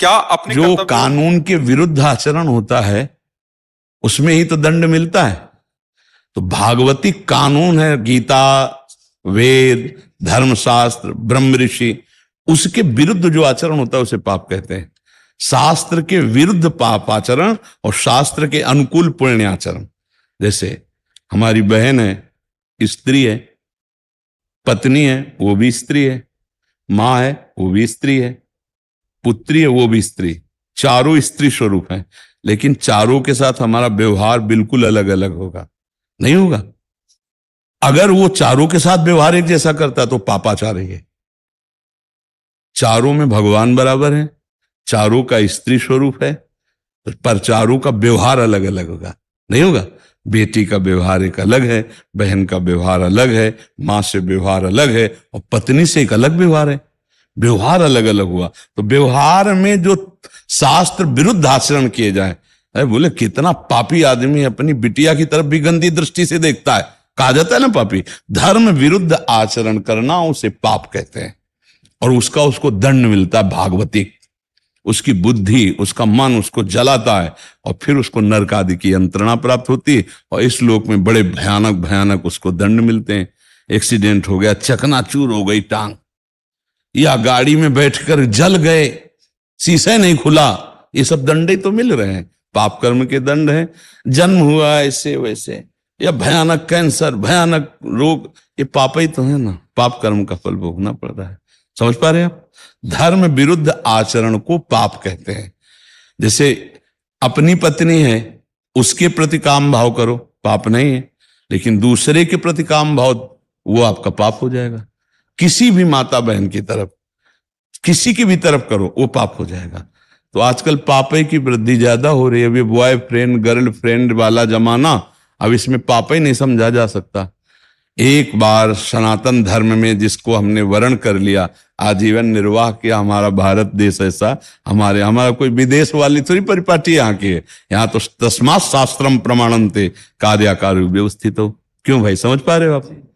क्या अपने जो कानून के विरुद्ध आचरण होता है उसमें ही तो दंड मिलता है तो भागवती कानून है गीता वेद धर्मशास्त्र ब्रह्म ऋषि उसके विरुद्ध जो आचरण होता है उसे पाप कहते हैं शास्त्र के विरुद्ध पाप आचरण और शास्त्र के अनुकूल पुण्य आचरण जैसे हमारी बहन है स्त्री है पत्नी है वो भी स्त्री है माँ है वो भी स्त्री है पुत्री है वो भी स्त्री चारों स्त्री स्वरूप है लेकिन चारों के साथ हमारा व्यवहार बिल्कुल अलग अलग होगा नहीं होगा अगर वो चारों के साथ व्यवहार एक जैसा करता तो पापाचारी है चारों में भगवान बराबर है चारों का स्त्री स्वरूप है पर चारों का व्यवहार अलग अलग होगा नहीं होगा बेटी का व्यवहार एक अलग है बहन का व्यवहार अलग है मां से व्यवहार अलग है और पत्नी से एक अलग व्यवहार है व्यवहार अलग अलग हुआ तो व्यवहार में जो शास्त्र विरुद्ध आचरण किए जाए अरे बोले कितना पापी आदमी अपनी बिटिया की तरफ भी गंदी दृष्टि से देखता है कहा जाता है ना पापी धर्म विरुद्ध आचरण करना उसे पाप कहते हैं और उसका उसको दंड मिलता है भागवती उसकी बुद्धि उसका मन उसको जलाता है और फिर उसको नरक आदि की यंत्रणा प्राप्त होती है और इस लोक में बड़े भयानक भयानक उसको दंड मिलते हैं एक्सीडेंट हो गया चकनाचूर हो गई टांग या गाड़ी में बैठकर जल गए शीशे नहीं खुला ये सब दंडे तो मिल रहे हैं पाप कर्म के दंड हैं जन्म हुआ ऐसे वैसे या भयानक कैंसर भयानक रोग ये पाप ही तो है ना पाप कर्म का फल भोगना पड़ रहा है समझ पा रहे आप धर्म विरुद्ध आचरण को पाप कहते हैं जैसे अपनी पत्नी है उसके प्रति काम भाव करो पाप नहीं है लेकिन दूसरे के प्रति काम भाव वो आपका पाप हो जाएगा किसी भी माता बहन की तरफ किसी की भी तरफ करो वो पाप हो जाएगा तो आजकल पापे की वृद्धि ज्यादा हो रही है अभी बॉय फ्रेंड गर्ल फ्रेंड वाला जमाना अब इसमें पापे नहीं समझा जा सकता एक बार सनातन धर्म में जिसको हमने वर्ण कर लिया आजीवन निर्वाह किया हमारा भारत देश ऐसा हमारे हमारा कोई विदेश वाली थोड़ी परिपाटी यहाँ की है यहाँ तो तस्मात शास्त्रम प्रमाणन थे कार्याकार व्यवस्थित हो क्यों भाई समझ पा रहे हो आप